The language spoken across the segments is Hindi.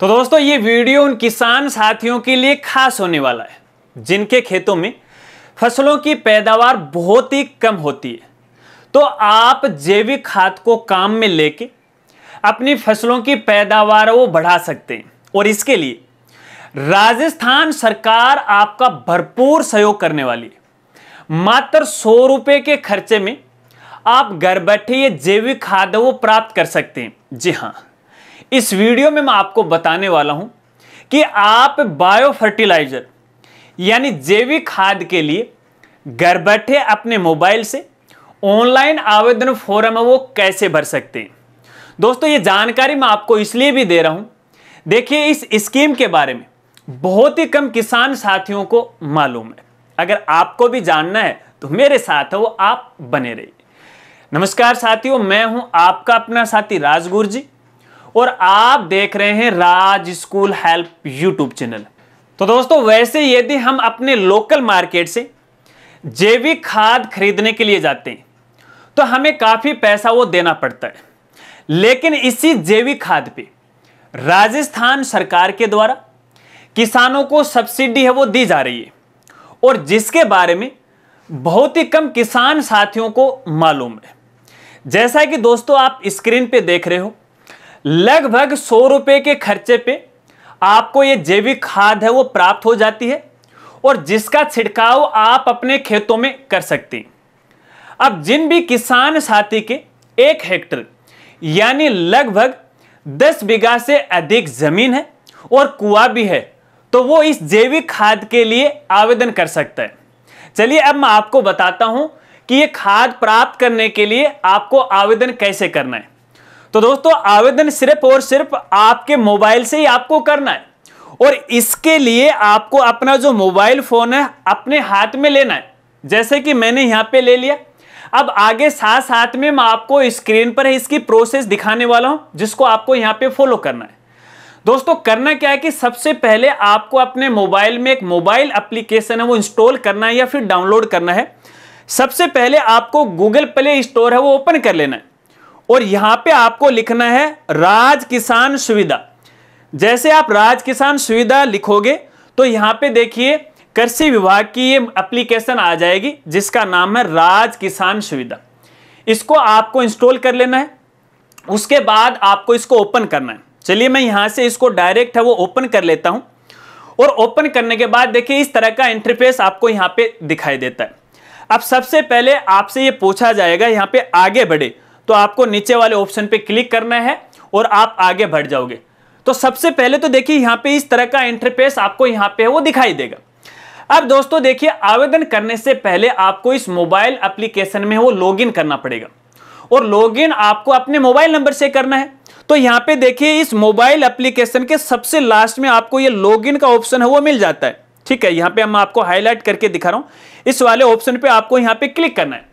तो दोस्तों ये वीडियो उन किसान साथियों के लिए खास होने वाला है जिनके खेतों में फसलों की पैदावार बहुत ही कम होती है तो आप जैविक खाद को काम में लेके अपनी फसलों की पैदावार वो बढ़ा सकते हैं और इसके लिए राजस्थान सरकार आपका भरपूर सहयोग करने वाली है मात्र सौ रुपये के खर्चे में आप घर बैठे ये जैविक खाद वो प्राप्त कर सकते हैं जी हाँ इस वीडियो में मैं आपको बताने वाला हूं कि आप बायो फर्टिलाइजर यानी जैविक खाद के लिए घर बैठे अपने मोबाइल से ऑनलाइन आवेदन फॉर्म वो कैसे भर सकते हैं दोस्तों ये जानकारी मैं आपको इसलिए भी दे रहा हूं देखिए इस स्कीम के बारे में बहुत ही कम किसान साथियों को मालूम है अगर आपको भी जानना है तो मेरे साथ वो आप बने रहिए नमस्कार साथियों मैं हूं आपका अपना साथी राजगुरु जी और आप देख रहे हैं Raj school help YouTube channel तो दोस्तों वैसे यदि हम अपने लोकल मार्केट से जैविक खाद खरीदने के लिए जाते हैं तो हमें काफ़ी पैसा वो देना पड़ता है लेकिन इसी जैविक खाद पे राजस्थान सरकार के द्वारा किसानों को सब्सिडी है वो दी जा रही है और जिसके बारे में बहुत ही कम किसान साथियों को मालूम है जैसा कि दोस्तों आप स्क्रीन पे देख रहे हो लगभग सौ रुपए के खर्चे पे आपको ये जैविक खाद है वो प्राप्त हो जाती है और जिसका छिड़काव आप अपने खेतों में कर सकते हैं अब जिन भी किसान साथी के एक हेक्टर यानी लगभग दस बीघा से अधिक जमीन है और कुआ भी है तो वो इस जैविक खाद के लिए आवेदन कर सकता है चलिए अब मैं आपको बताता हूं कि ये खाद प्राप्त करने के लिए आपको आवेदन कैसे करना है तो दोस्तों आवेदन सिर्फ और सिर्फ आपके मोबाइल से ही आपको करना है और इसके लिए आपको अपना जो मोबाइल फोन है अपने हाथ में लेना है जैसे कि मैंने यहां पे ले लिया अब आगे साथ साथ में मैं आपको स्क्रीन पर इसकी प्रोसेस दिखाने वाला हूं जिसको आपको यहां पे फॉलो करना है दोस्तों करना क्या है कि सबसे पहले आपको अपने मोबाइल में एक मोबाइल एप्लीकेशन है वो इंस्टॉल करना है या फिर डाउनलोड करना है सबसे पहले आपको गूगल प्ले स्टोर है वो ओपन कर लेना है और यहां पे आपको लिखना है राज किसान सुविधा जैसे आप राज किसान सुविधा लिखोगे तो यहां पे देखिए कृषि विभाग की ये एप्लीकेशन आ जाएगी जिसका नाम है राज किसान सुविधा इसको आपको इंस्टॉल कर लेना है उसके बाद आपको इसको ओपन करना है चलिए मैं यहां से इसको डायरेक्ट है वो ओपन कर लेता हूं और ओपन करने के बाद देखिए इस तरह का इंटरफेस आपको यहां पे दिखाई देता है अब सबसे पहले आपसे ये पूछा जाएगा यहां पे आगे बढ़े तो आपको नीचे वाले ऑप्शन पे क्लिक करना है और आप आगे बढ़ जाओगे तो सबसे पहले तो देखिए यहाँ पे इस तरह का इंटरफेस आपको यहाँ पे वो दिखाई देगा अब दोस्तों देखिए आवेदन करने से पहले आपको इस मोबाइल एप्लीकेशन में वो लॉग करना पड़ेगा और लॉग आपको अपने मोबाइल नंबर से करना है तो यहाँ पे देखिए इस मोबाइल एप्लीकेशन के सबसे लास्ट में आपको ये लॉग का ऑप्शन है वो मिल जाता है ठीक है यहाँ पे हम आपको हाईलाइट करके दिखा रहा हूँ इस वाले ऑप्शन पे आपको यहाँ पे क्लिक करना है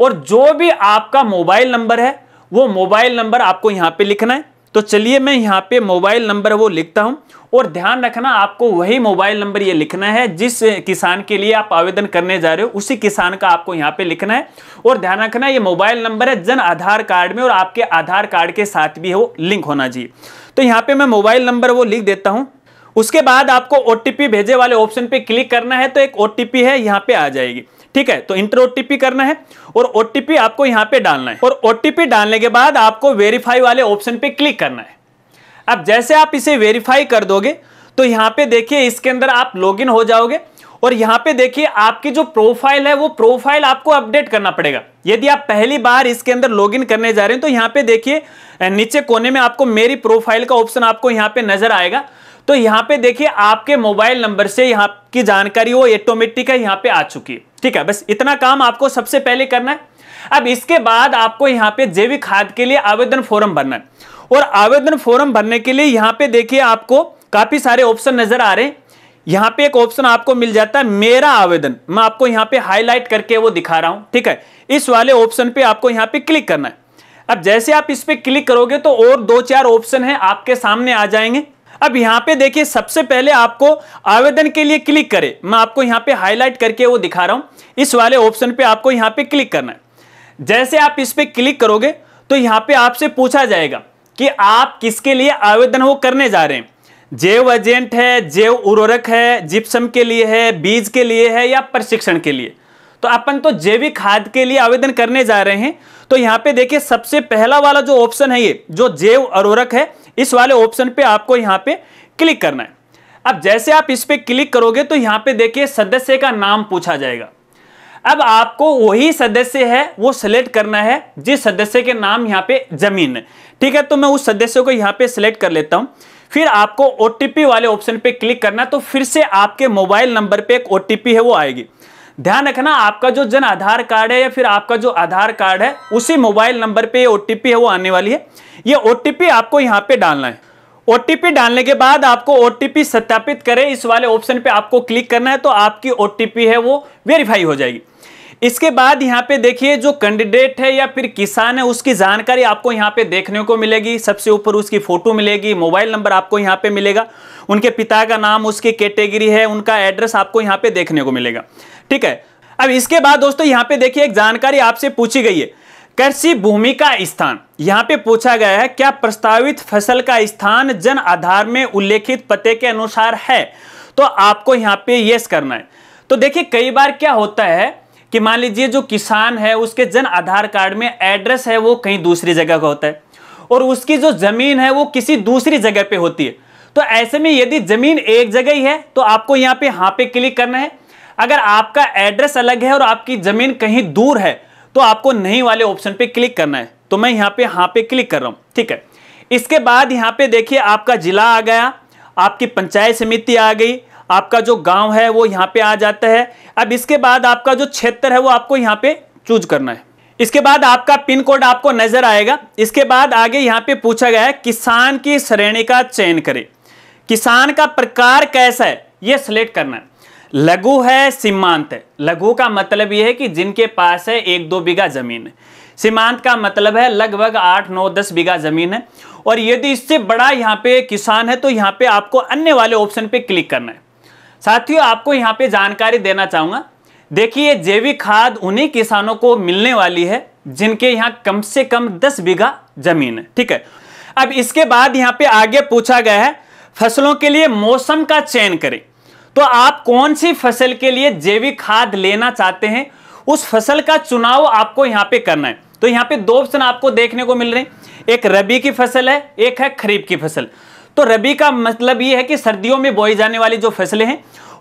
और जो भी आपका मोबाइल नंबर है वो मोबाइल नंबर आपको यहाँ पे लिखना है तो चलिए मैं यहाँ पे मोबाइल नंबर वो लिखता हूँ और ध्यान रखना आपको वही मोबाइल नंबर ये लिखना है जिस किसान के लिए आप आवेदन करने जा रहे हो उसी किसान का आपको यहाँ पे लिखना है और ध्यान रखना ये मोबाइल नंबर है जन आधार कार्ड में और आपके आधार कार्ड के साथ भी हो लिंक होना चाहिए तो यहाँ पे मैं मोबाइल नंबर वो लिख देता हूँ उसके बाद आपको ओ भेजे वाले ऑप्शन पे क्लिक करना है तो एक ओ है यहाँ पे आ जाएगी ठीक है तो इंटर ओटीपी करना है और ओटीपी आपको यहां पे डालना है और ओटीपी डालने के बाद आपको वेरीफाई वाले ऑप्शन पे क्लिक करना है अब जैसे आप इसे वेरीफाई कर दोगे तो यहां पे देखिए इसके अंदर आप लॉगिन हो जाओगे और यहां पे देखिए आपकी जो प्रोफाइल है वो प्रोफाइल आपको अपडेट करना पड़ेगा यदि आप पहली बार इसके अंदर लॉगिन करने जा रहे हैं तो यहां पे देखिए नीचे कोने में आपको मेरी प्रोफाइल का ऑप्शन आपको यहां पे नजर आएगा तो यहां पे देखिए आपके मोबाइल नंबर से यहाँ की जानकारी वो ऑटोमेटिक है यहां पे आ चुकी है ठीक है बस इतना काम आपको सबसे पहले करना है अब इसके बाद आपको यहां पे जैविक खाद के लिए आवेदन फॉर्म भरना है और आवेदन फॉर्म भरने के लिए यहां पे देखिए आपको काफी सारे ऑप्शन नजर आ रहे हैं यहां पे एक ऑप्शन आपको मिल जाता है मेरा आवेदन मैं आपको यहां पे हाईलाइट करके वो दिखा रहा हूं ठीक है इस वाले ऑप्शन पे आपको यहां पे क्लिक करना है अब जैसे आप इस पर क्लिक करोगे तो और दो चार ऑप्शन है आपके सामने आ जाएंगे अब यहां पे देखिए सबसे पहले आपको आवेदन के लिए क्लिक करें मैं आपको यहां पे हाईलाइट करके वो दिखा रहा हूं इस वाले ऑप्शन पे आपको यहां पे क्लिक करना है जैसे आप इस पर क्लिक करोगे तो यहां पे आपसे पूछा जाएगा कि आप किसके लिए आवेदन वो करने जा रहे हैं जैव एजेंट है जैव उर्वरक है जिप्सम के लिए है बीज के लिए है या प्रशिक्षण के लिए तो अपन तो जैविक खाद के लिए आवेदन करने जा रहे हैं तो यहाँ पे देखिए सबसे पहला वाला जो ऑप्शन है ये जो जैव उर्वरक है इस वाले ऑप्शन पे आपको यहां पे क्लिक करना है अब जैसे आप इस पर क्लिक करोगे तो यहां पे देखिए सदस्य का नाम पूछा जाएगा अब आपको वही सदस्य है वो सिलेक्ट करना है जिस सदस्य के नाम यहां पे जमीन ठीक है तो मैं उस सदस्य को यहां पे सिलेक्ट कर लेता हूं फिर आपको ओ वाले ऑप्शन पे क्लिक करना तो फिर से आपके मोबाइल नंबर पे एक ओ है वो आएगी ध्यान रखना आपका जो जन आधार कार्ड है या फिर आपका जो आधार कार्ड है उसी मोबाइल नंबर पे ओटीपी है वो आने वाली है ये ओटीपी आपको यहाँ पे डालना है ओटीपी डालने के बाद आपको ओटीपी सत्यापित करें इस वाले ऑप्शन पे आपको क्लिक करना है तो आपकी ओटीपी है वो वेरीफाई हो जाएगी इसके बाद यहाँ पे देखिए जो कैंडिडेट है या फिर किसान है उसकी जानकारी आपको यहाँ पे देखने को मिलेगी सबसे ऊपर उसकी फोटो मिलेगी मोबाइल नंबर आपको यहाँ पे मिलेगा उनके पिता का नाम उसकी कैटेगरी है उनका एड्रेस आपको यहाँ पे देखने को मिलेगा ठीक है अब इसके बाद दोस्तों यहाँ पे देखिए एक जानकारी आपसे पूछी गई है कृषि भूमि का स्थान यहाँ पे पूछा गया है क्या प्रस्तावित फसल का स्थान जन आधार में उल्लेखित पते के अनुसार है तो आपको यहाँ पे यस करना है तो देखिए कई बार क्या होता है कि मान लीजिए जो किसान है उसके जन आधार कार्ड में एड्रेस है वो कहीं दूसरी जगह का होता है और उसकी जो जमीन है वो किसी दूसरी जगह पे होती है तो ऐसे में यदि जमीन एक जगह ही है तो आपको यहाँ पे हाँ पे क्लिक करना है अगर आपका एड्रेस अलग है और आपकी जमीन कहीं दूर है तो आपको नहीं वाले ऑप्शन पे क्लिक करना है तो मैं यहाँ पे हाँ पे क्लिक कर रहा हूँ ठीक है इसके बाद यहाँ पे देखिए आपका जिला आ गया आपकी पंचायत समिति आ गई आपका जो गांव है वो यहाँ पे आ जाता है अब इसके बाद आपका जो क्षेत्र है वो आपको यहाँ पे चूज करना है इसके बाद आपका पिन कोड आपको नजर आएगा इसके बाद आगे यहाँ पे पूछा गया है किसान की श्रेणी का चयन करें किसान का प्रकार कैसा है ये सिलेक्ट करना है लघु है सीमांत है लघु का मतलब यह है कि जिनके पास है एक दो बीघा जमीन है सीमांत का मतलब है लगभग आठ नौ दस बीघा जमीन है और यदि इससे बड़ा यहाँ पे किसान है तो यहाँ पे आपको अन्य वाले ऑप्शन पे क्लिक करना है साथियों आपको यहाँ पे जानकारी देना चाहूंगा देखिए जैविक खाद उन्हीं किसानों को मिलने वाली है जिनके यहाँ कम से कम दस बीघा जमीन है ठीक है अब इसके बाद यहाँ पे आगे पूछा गया है फसलों के लिए मौसम का चयन करें तो आप कौन सी फसल के लिए जैविक खाद लेना चाहते हैं उस फसल का चुनाव आपको यहाँ पे करना है तो यहाँ पे दो ऑप्शन आपको देखने को मिल रहे हैं एक रबी की फसल है एक है खरीफ की फसल तो रबी का मतलब यह है कि सर्दियों में बोई जाने वाली जो फसलें हैं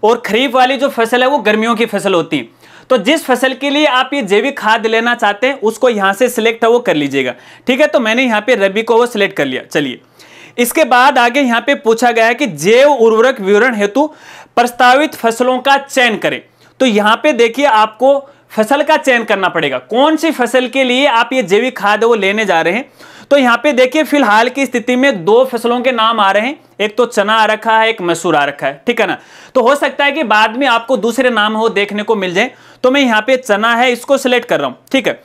और खरीफ वाली जो फसल है वो गर्मियों की फसल होती है तो जिस फसल के लिए आप ये जैविक खाद लेना चाहते हैं उसको यहां से सिलेक्ट है वो कर लीजिएगा ठीक है तो मैंने यहाँ पे रबी को वो सिलेक्ट कर लिया चलिए इसके बाद आगे यहाँ पे पूछा गया है कि जैव उर्वरक विवरण हेतु प्रस्तावित फसलों का चयन करें तो यहां पे देखिए आपको फसल का चयन करना पड़ेगा कौन सी फसल के लिए आप ये जैविक खाद वो लेने जा रहे हैं तो यहां पे देखिए फिलहाल की स्थिति में दो फसलों के नाम आ रहे हैं एक तो चना आ रखा है एक मसूर आ रखा है ठीक है ना तो हो सकता है कि बाद में आपको दूसरे नाम हो देखने को मिल जाए तो मैं यहाँ पे चना है इसको सिलेक्ट कर रहा हूं ठीक है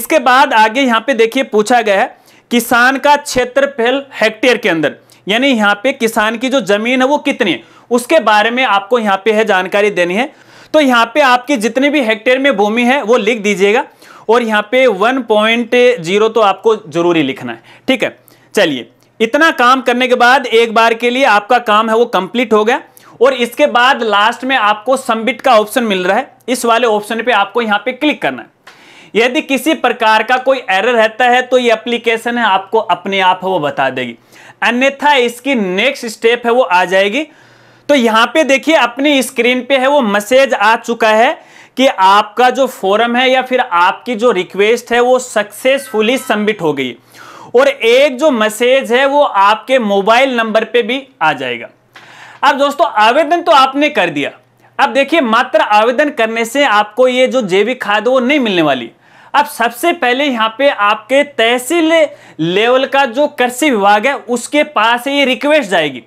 इसके बाद आगे यहां पे देखिए पूछा गया है किसान का क्षेत्रफल हेक्टेयर के अंदर यानी यहाँ पे किसान की जो जमीन है वो कितनी है उसके बारे में आपको यहाँ पे है जानकारी देनी है तो यहाँ पे आपकी जितने भी हेक्टेयर में भूमि है वो लिख दीजिएगा और यहाँ पे 1.0 तो आपको जरूरी लिखना है ठीक है चलिए इतना काम करने के बाद एक बार के लिए आपका काम है वो कंप्लीट हो गया और इसके बाद लास्ट में आपको सबमिट का ऑप्शन मिल रहा है इस वाले ऑप्शन पे आपको यहाँ पे क्लिक करना है यदि किसी प्रकार का कोई एरर रहता है तो ये एप्लीकेशन है आपको अपने आप वो बता देगी अन्यथा इसकी नेक्स्ट स्टेप है वो आ जाएगी तो यहां पे देखिए अपनी स्क्रीन पे है वो मैसेज आ चुका है कि आपका जो फॉरम है या फिर आपकी जो रिक्वेस्ट है वो सक्सेसफुली सबमिट हो गई और एक जो मैसेज है वो आपके मोबाइल नंबर पे भी आ जाएगा अब दोस्तों आवेदन तो आपने कर दिया अब देखिए मात्र आवेदन करने से आपको ये जो जैविक खाद वो नहीं मिलने वाली अब सबसे पहले यहाँ पे आपके तहसील लेवल का जो कृषि विभाग है उसके पास ये रिक्वेस्ट जाएगी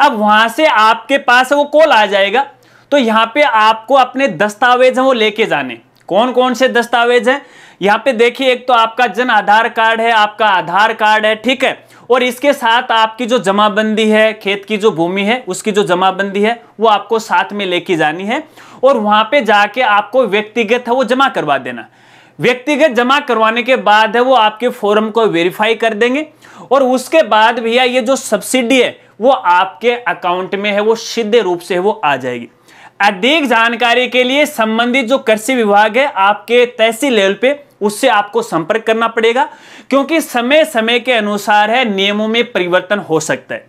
अब वहां से आपके पास वो कॉल आ जाएगा तो यहाँ पे आपको अपने दस्तावेज हैं वो लेके जाने कौन कौन से दस्तावेज हैं यहाँ पे देखिए एक तो आपका जन आधार कार्ड है आपका आधार कार्ड है ठीक है और इसके साथ आपकी जो जमाबंदी है खेत की जो भूमि है उसकी जो जमाबंदी है वो आपको साथ में लेके जानी है और वहाँ पे जाके आपको व्यक्तिगत है वो जमा करवा देना व्यक्तिगत जमा करवाने के बाद है वो आपके फॉर्म को वेरीफाई कर देंगे और उसके बाद भैया ये जो सब्सिडी है वो आपके अकाउंट में है वो सीधे रूप से वो आ जाएगी अधिक जानकारी के लिए संबंधित जो कृषि विभाग है आपके तहसील लेवल पे उससे आपको संपर्क करना पड़ेगा क्योंकि समय समय के अनुसार है नियमों में परिवर्तन हो सकता है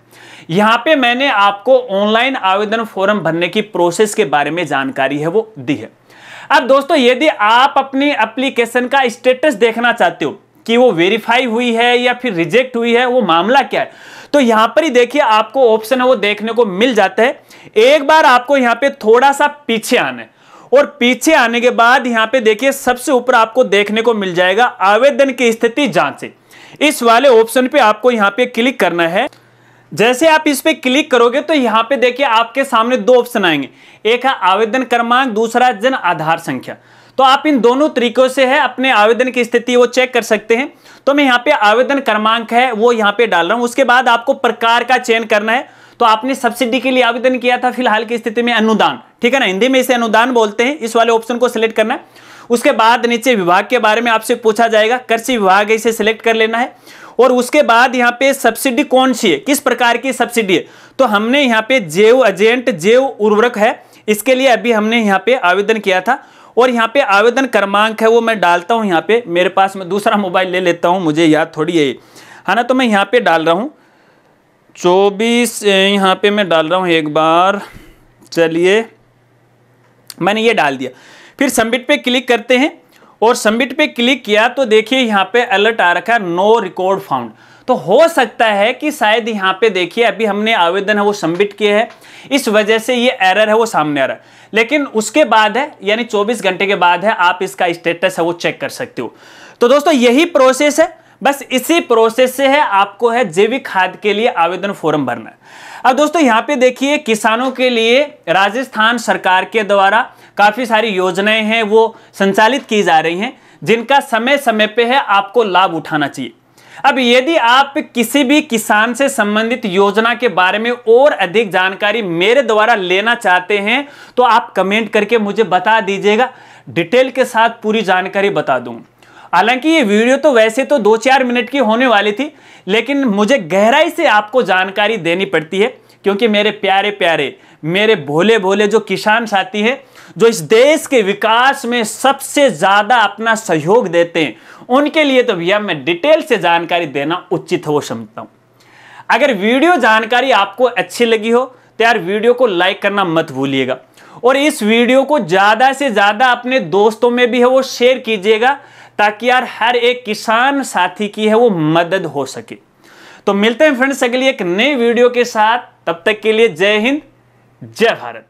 यहाँ पे मैंने आपको ऑनलाइन आवेदन फॉर्म भरने की प्रोसेस के बारे में जानकारी है वो दी है अब दोस्तों यदि आप अपनी एप्लीकेशन का स्टेटस देखना चाहते हो कि वो वेरीफाई हुई है या फिर रिजेक्ट हुई है वो मामला क्या है तो यहां पर ही देखिए आपको ऑप्शन है वो देखने को मिल जाता है एक बार आपको यहां पे थोड़ा सा पीछे आना है और पीछे आने के बाद यहां पे देखिए सबसे ऊपर आपको देखने को मिल जाएगा आवेदन की स्थिति जांच इस वाले ऑप्शन पे आपको यहां पे क्लिक करना है जैसे आप इस पर क्लिक करोगे तो यहाँ पे देखिए आपके सामने दो ऑप्शन आएंगे एक है आवेदन क्रमांक दूसरा जन आधार संख्या तो आप इन दोनों तरीकों से है अपने आवेदन की स्थिति वो चेक कर सकते हैं तो मैं यहाँ पे आवेदन क्रमांक है वो यहाँ पे डाल रहा हूँ उसके बाद आपको प्रकार का चयन करना है तो आपने सब्सिडी के लिए आवेदन किया था फिलहाल की स्थिति में अनुदान ठीक है ना हिंदी में इसे अनुदान बोलते हैं इस वाले ऑप्शन को सिलेक्ट करना है उसके बाद नीचे विभाग के बारे में आपसे पूछा जाएगा कृषि विभाग इसे सिलेक्ट कर लेना है और उसके बाद यहाँ पे सब्सिडी कौन सी है किस प्रकार की सब्सिडी है तो हमने यहाँ पे जेव एजेंट जेव उर्वरक है इसके लिए अभी हमने यहाँ पे आवेदन किया था और यहाँ पे आवेदन क्रमांक है वो मैं डालता हूँ यहाँ पे मेरे पास मैं दूसरा मोबाइल ले लेता हूँ मुझे याद थोड़ी है है हाँ ना तो मैं यहाँ पे डाल रहा हूँ चौबीस यहाँ पे मैं डाल रहा हूँ एक बार चलिए मैंने ये डाल दिया फिर सबमिट पे क्लिक करते हैं और सबमिट पे क्लिक किया तो देखिए यहाँ पे अलर्ट आ रखा है नो रिकॉर्ड फाउंड तो हो सकता है कि शायद यहाँ पे देखिए अभी हमने आवेदन है वो सबमिट किया है इस वजह से ये एरर है वो सामने आ रहा है लेकिन उसके बाद है यानी 24 घंटे के बाद है आप इसका स्टेटस है वो चेक कर सकते हो तो दोस्तों यही प्रोसेस है बस इसी प्रोसेस से है आपको है जैविक खाद के लिए आवेदन फॉर्म भरना अब दोस्तों यहाँ पे देखिए किसानों के लिए राजस्थान सरकार के द्वारा काफ़ी सारी योजनाएं हैं वो संचालित की जा रही हैं जिनका समय समय पे है आपको लाभ उठाना चाहिए अब यदि आप किसी भी किसान से संबंधित योजना के बारे में और अधिक जानकारी मेरे द्वारा लेना चाहते हैं तो आप कमेंट करके मुझे बता दीजिएगा डिटेल के साथ पूरी जानकारी बता दूँ हालांकि ये वीडियो तो वैसे तो दो चार मिनट की होने वाली थी लेकिन मुझे गहराई से आपको जानकारी देनी पड़ती है क्योंकि मेरे प्यारे प्यारे मेरे भोले भोले जो किसान साथी हैं जो इस देश के विकास में सबसे ज़्यादा अपना सहयोग देते हैं उनके लिए तो भैया मैं डिटेल से जानकारी देना उचित हो समझता हूं अगर वीडियो जानकारी आपको अच्छी लगी हो तो यार वीडियो को लाइक करना मत भूलिएगा और इस वीडियो को ज़्यादा से ज़्यादा अपने दोस्तों में भी है वो शेयर कीजिएगा ताकि यार हर एक किसान साथी की है वो मदद हो सके तो मिलते हैं फ्रेंड्स अगली एक नई वीडियो के साथ तब तक के लिए जय हिंद जय भारत